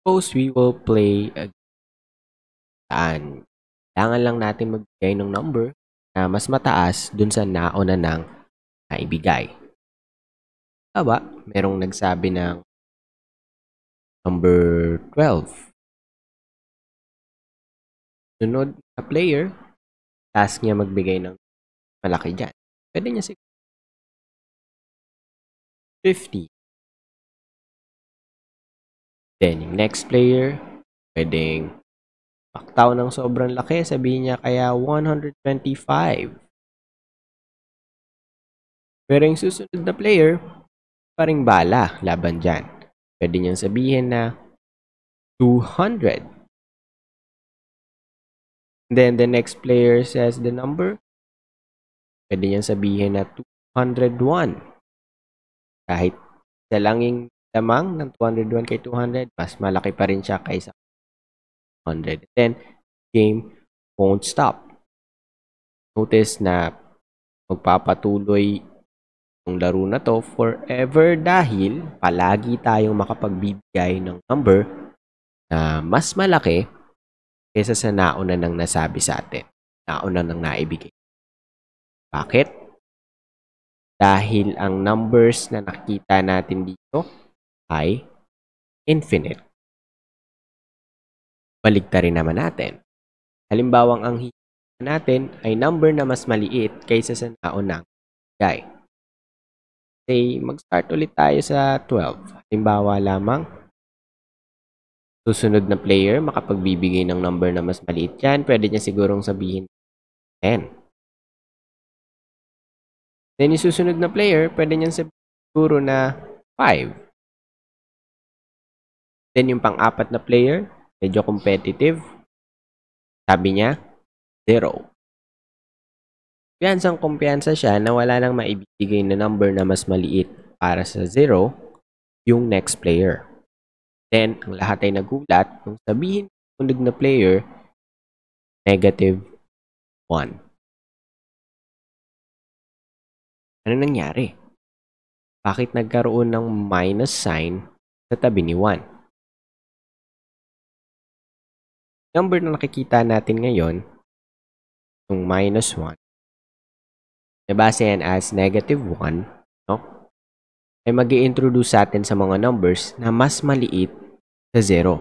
Suppose we will play a saan kailangan lang natin magbigay ng number na mas mataas dun sa nauna ng naibigay. Tama, merong nagsabi ng number 12. Sunod na player, task niya magbigay ng malaki dyan. Pwede niya siguro 50. Then, yung next player, pwedeng paktaw ng sobrang laki. Sabihin niya kaya 125. Pero yung susunod na player, paring bala laban dyan. Pwede niyang sabihin na 200. Then the next player says the number. Pwede niyang sabihin na 201. Kahit sa lang lamang ng 201 kay 200, mas malaki pa rin siya kaysa 100. Then, game won't stop. Notice na magpapatuloy yung laro na to forever dahil palagi tayong makapagbibigay ng number na mas malaki kaysa sa nauna nang nasabi sa atin. Nauna nang naibigay. Bakit? Dahil ang numbers na nakita natin dito ay infinite. Baligtarin naman natin. Halimbawang ang hihila natin ay number na mas maliit kaysa sa naunang guy. Say, mag-start ulit tayo sa 12. Halimbawa lamang, susunod na player makapagbibigay ng number na mas maliit yan, pwede niya sigurong sabihin 10. Then yung susunod na player, pwede niyan siguro na 5. Then yung pang-apat na player, medyo competitive. Sabi niya, zero. Kumpiyansang kumpiyansa siya na wala nang maibigay na number na mas maliit para sa zero yung next player. Then, ang lahat ay nagulat kung sabihin ng sunog na player, negative 1. Ano nangyari? Bakit nagkaroon ng minus sign sa tabi ni 1? number na nakikita natin ngayon, yung minus 1, nabase yan as negative 1, no? ay mag introduce sa atin sa mga numbers na mas maliit sa 0.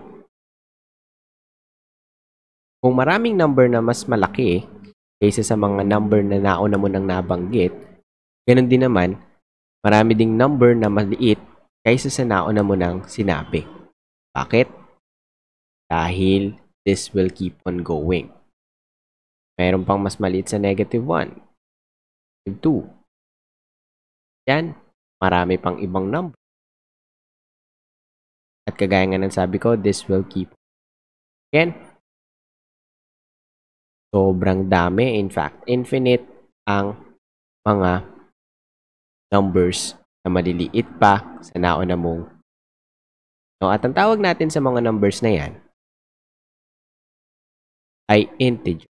Kung maraming number na mas malaki kaysa sa mga number na nauna mo nang nabanggit, ganun din naman, marami ding number na maliit kaysa sa nauna mo nang sinabi. Bakit? Dahil This will keep on going. Meron pang mas maliit sa negative 1. Negative 2. Yan. Marami pang ibang number. At kagaya nga ng sabi ko, this will keep Again, sobrang dami. In fact, infinite ang mga numbers na maliliit pa sa na mong. No, at ang tawag natin sa mga numbers na yan ay integer.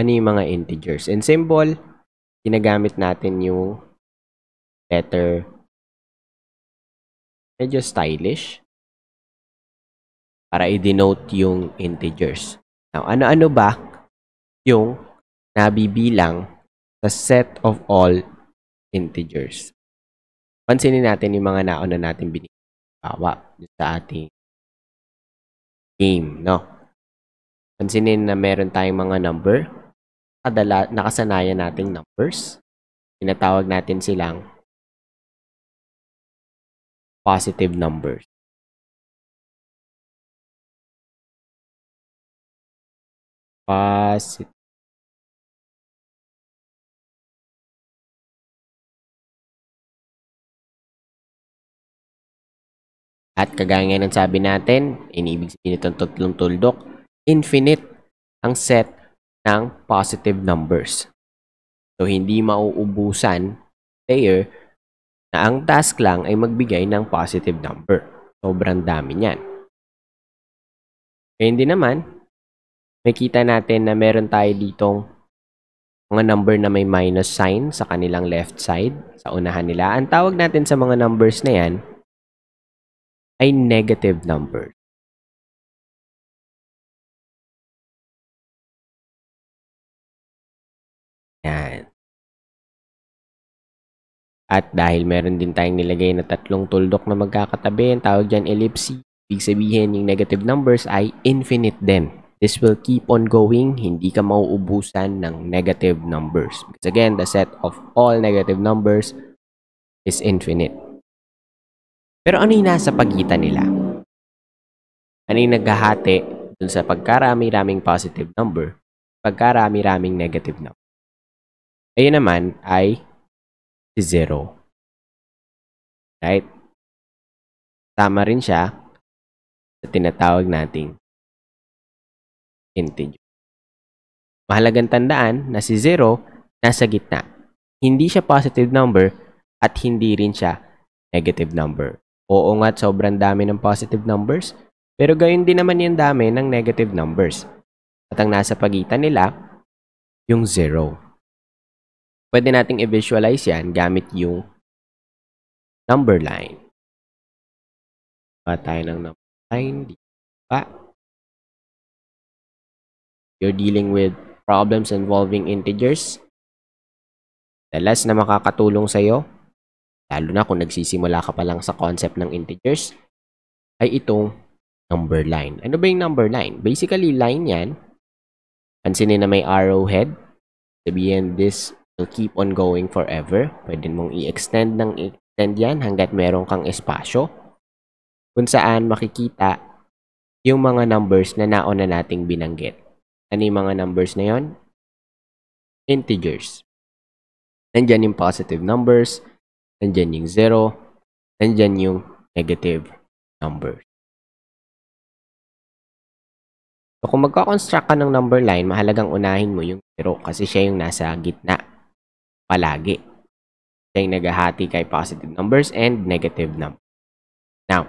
Ano yung mga integers? And symbol, ginagamit natin yung letter medyo stylish para i-denote yung integers. Now, ano-ano ba yung nabibilang sa set of all integers? Pansinin natin yung mga nauna natin binigay awa sa ating game, no? Pansinin na meron tayong mga number. Kadala, nakasanayan nating numbers. Tinatawag natin silang positive numbers. Positive. At kagaya ng sabi natin, inibig sabihin itong tatlong tuldok, infinite ang set ng positive numbers. So, hindi mauubusan player na ang task lang ay magbigay ng positive number. Sobrang dami niyan. Kaya hindi naman, makita natin na meron tayo ditong mga number na may minus sign sa kanilang left side, sa unahan nila. Ang tawag natin sa mga numbers na yan, ay negative number. Yan. At dahil meron din tayong nilagay na tatlong tuldok na magkakatabi, ang tawag dyan ellipse. Ibig sabihin, yung negative numbers ay infinite din. This will keep on going, hindi ka mauubusan ng negative numbers. Because again, the set of all negative numbers is infinite. Pero ano yung nasa pagitan nila? Ano yung naghahati dun sa pagkarami-raming positive number, pagkarami-raming negative number? Ayun naman ay si zero. Right? Tama rin siya sa tinatawag nating integer. Mahalagang tandaan na si zero nasa gitna. Hindi siya positive number at hindi rin siya negative number. Oo nga, sobrang dami ng positive numbers, pero gayon din naman yung dami ng negative numbers. At ang nasa pagitan nila, yung zero. Pwede nating i-visualize yan gamit yung number line. Pa tayo ng number line. Di pa. You're dealing with problems involving integers. The less na makakatulong sa'yo, lalo na kung nagsisimula ka pa lang sa concept ng integers, ay itong number line. Ano ba yung number line? Basically, line yan. Pansinin na may arrowhead. Sabihin, this will keep on going forever. Pwede mong i-extend ng extend yan hanggat meron kang espasyo. Kung saan makikita yung mga numbers na nauna nating binanggit. Ano yung mga numbers na yon? Integers. Nandyan yung positive numbers, nandyan yung 0, nandyan yung negative numbers. So, kung magkakonstruct ka ng number line, mahalagang unahin mo yung 0 kasi siya yung nasa gitna palagi. Siya yung naghahati kay positive numbers and negative numbers. Now,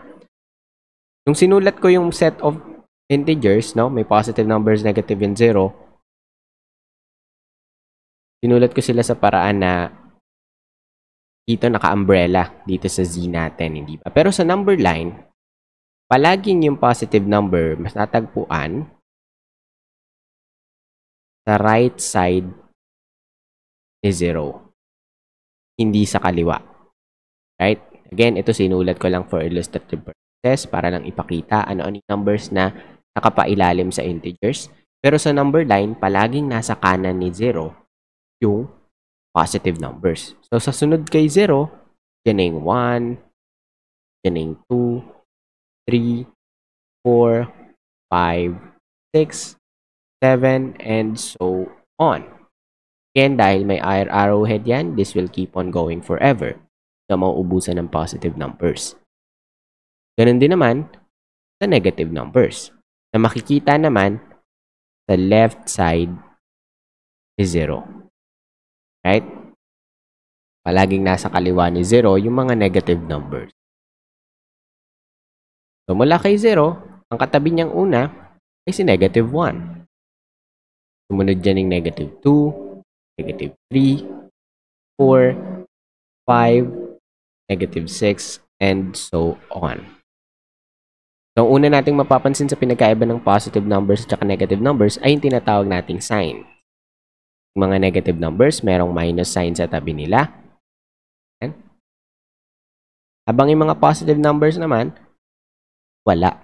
nung sinulat ko yung set of integers, no, may positive numbers, negative and 0, sinulat ko sila sa paraan na dito naka-umbrella dito sa Z natin, hindi ba? Pero sa number line, palaging yung positive number mas natagpuan sa right side ni 0. Hindi sa kaliwa. Right? Again, ito sinulat ko lang for illustrative purposes para lang ipakita ano-ano yung numbers na nakapailalim sa integers. Pero sa number line, palaging nasa kanan ni 0 yung positive numbers. So, sa sunod kay 0, yan na 1, yan na 2, 3, 4, 5, 6, 7, and so on. Again, dahil may IR arrowhead yan, this will keep on going forever So, mauubusan ng positive numbers. Ganun din naman sa negative numbers na makikita naman sa left side is 0. Right? Palaging nasa kaliwa ni 0 yung mga negative numbers. So mula kay 0, ang katabi niyang una ay si negative 1. Sumunod dyan yung negative 2, negative 3, 4, 5, negative 6, and so on. So, una nating mapapansin sa pinagkaiba ng positive numbers at negative numbers ay yung tinatawag nating sign mga negative numbers, merong minus sign sa tabi nila. Yan. Habang yung mga positive numbers naman, wala.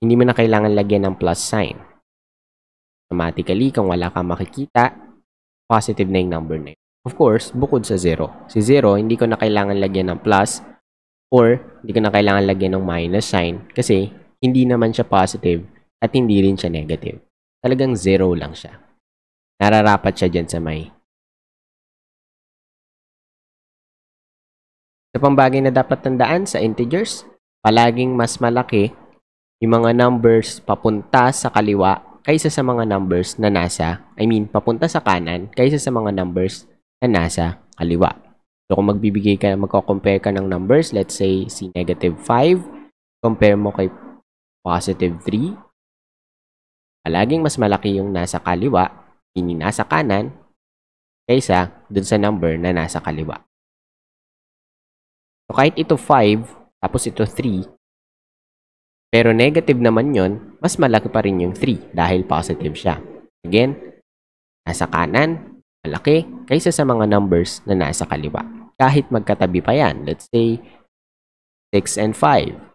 Hindi mo na kailangan lagyan ng plus sign. Automatically, kung wala kang makikita, positive na yung number na yun. Of course, bukod sa 0. Si 0, hindi ko na kailangan lagyan ng plus or hindi ko na kailangan lagyan ng minus sign kasi hindi naman siya positive at hindi rin siya negative talagang zero lang siya. Nararapat siya dyan sa may. Sa pambagay na dapat tandaan sa integers, palaging mas malaki yung mga numbers papunta sa kaliwa kaysa sa mga numbers na nasa, I mean, papunta sa kanan kaysa sa mga numbers na nasa kaliwa. So, kung magbibigay ka, magko-compare ka ng numbers, let's say, si negative 5, compare mo kay positive 3, Palaging mas malaki yung nasa kaliwa, meaning nasa kanan, kaysa dun sa number na nasa kaliwa. So, kahit ito 5, tapos ito 3, pero negative naman yon mas malaki pa rin yung 3 dahil positive siya. Again, nasa kanan, malaki kaysa sa mga numbers na nasa kaliwa. Kahit magkatabi pa yan, let's say 6 and 5.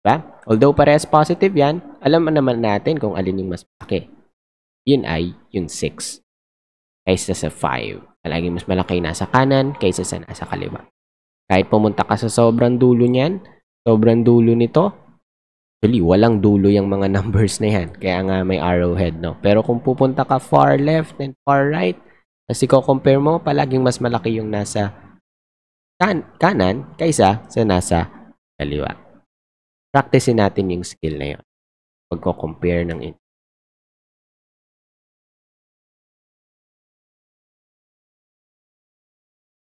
Diba? Although parehas positive yan, alam naman natin kung alin yung mas malaki. Yun ay yung 6 kaysa sa 5. Palagi mas malaki nasa kanan kaysa sa nasa kaliwa. Kahit pumunta ka sa sobrang dulo niyan, sobrang dulo nito, actually walang dulo yung mga numbers na yan. Kaya nga may arrowhead, no? Pero kung pupunta ka far left and far right, kasi ko compare mo, palaging mas malaki yung nasa kan kanan kaysa sa nasa kaliwa practicein natin yung skill na yun. Pagko-compare ng in-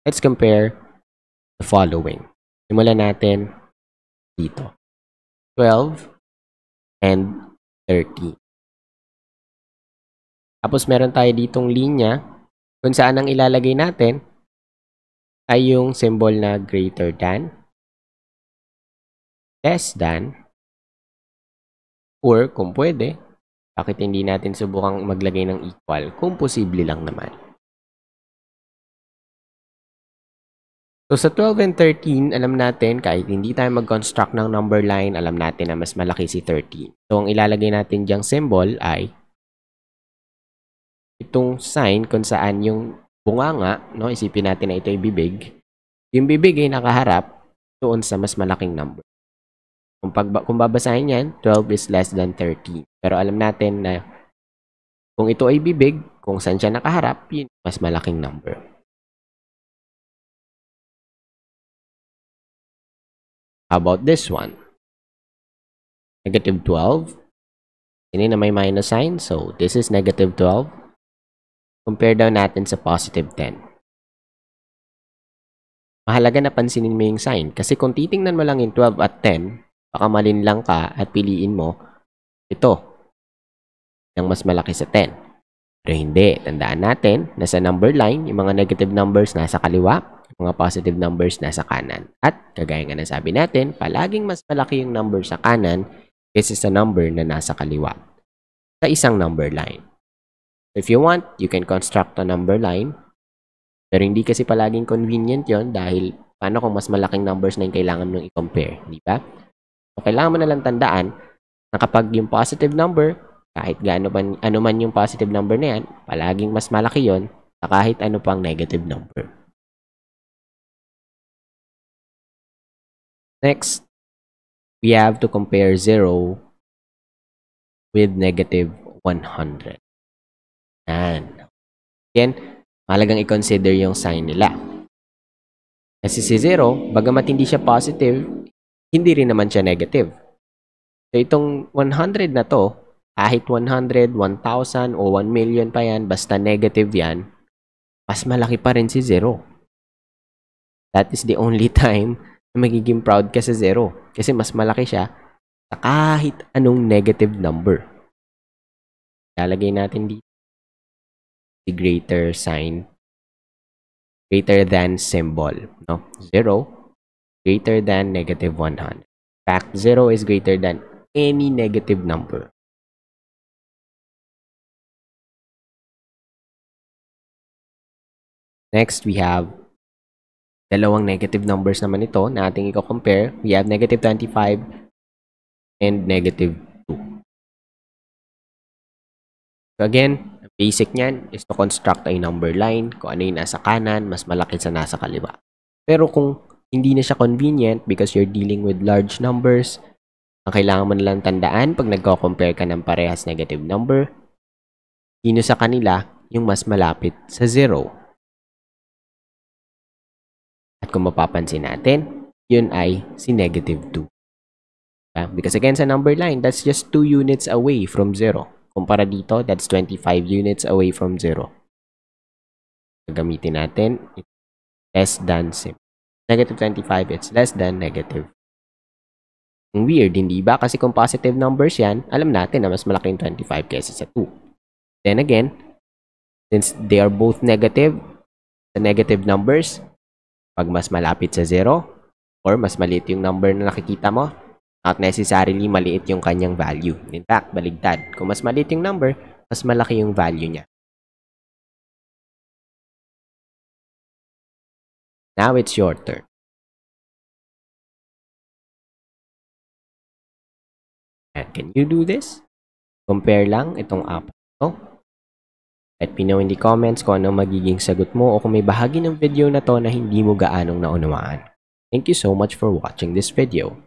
Let's compare the following. Simulan natin dito. 12 and 30. Tapos meron tayo ditong linya kung saan ang ilalagay natin ay yung symbol na greater than less than or kung pwede, bakit hindi natin subukang maglagay ng equal kung posible lang naman. So sa 12 and 13, alam natin kahit hindi tayo mag-construct ng number line, alam natin na mas malaki si 13. So ang ilalagay natin diyang symbol ay itong sign kung saan yung bunganga, no, isipin natin na ito ay bibig, yung bibig ay nakaharap doon sa mas malaking number. Kung, pag, kung babasahin yan, 12 is less than 13. Pero alam natin na kung ito ay bibig, kung saan siya nakaharap, yun mas malaking number. How about this one? Negative 12. Hindi na may minus sign, so this is negative 12. Compare daw natin sa positive 10. Mahalaga na pansinin mo yung sign kasi kung titingnan mo lang yung 12 at 10, baka lang ka at piliin mo ito yung mas malaki sa 10. Pero hindi, tandaan natin na sa number line, yung mga negative numbers nasa kaliwa, yung mga positive numbers nasa kanan. At kagaya nga ng sabi natin, palaging mas malaki yung number sa kanan kaysa sa number na nasa kaliwa sa isang number line. If you want, you can construct a number line. Pero hindi kasi palaging convenient yon dahil paano kung mas malaking numbers na yung kailangan mong i-compare, di ba? kailangan mo na lang tandaan na kapag yung positive number, kahit gaano man, ano man yung positive number na yan, palaging mas malaki yon sa kahit ano pang negative number. Next, we have to compare 0 with negative 100. And, Again, malagang i-consider yung sign nila. Kasi si 0, bagamat hindi siya positive, hindi rin naman siya negative. So, itong 100 na to, kahit 100, 1,000, o 1 million pa yan, basta negative yan, mas malaki pa rin si zero. That is the only time na magiging proud ka sa zero. Kasi mas malaki siya sa kahit anong negative number. Lalagay natin dito the greater sign greater than symbol no zero greater than negative 100. In fact, 0 is greater than any negative number. Next, we have dalawang negative numbers naman ito na ating i-compare. We have negative 25 and negative 2. So again, basic niyan is to construct a number line. Kung ano yung nasa kanan, mas malaki sa nasa kaliwa. Pero kung hindi na siya convenient because you're dealing with large numbers. Ang kailangan mo nalang tandaan pag nagko-compare ka ng parehas negative number, sino sa kanila yung mas malapit sa zero. At kung mapapansin natin, yun ay si negative 2. Ah, because again, sa number line, that's just 2 units away from 0. Kumpara dito, that's 25 units away from 0. Gamitin natin, less than 0 negative 25, it's less than negative. Ang weird, hindi ba? Kasi kung positive numbers yan, alam natin na mas malaki yung 25 kesa sa 2. Then again, since they are both negative, the negative numbers, pag mas malapit sa 0, or mas maliit yung number na nakikita mo, not necessarily maliit yung kanyang value. In fact, baligtad. Kung mas maliit yung number, mas malaki yung value niya. Now it's your turn. And can you do this? Compare lang itong app to. Let me know in the comments kung ano magiging sagot mo o kung may bahagi ng video na to na hindi mo gaanong naunawaan. Thank you so much for watching this video.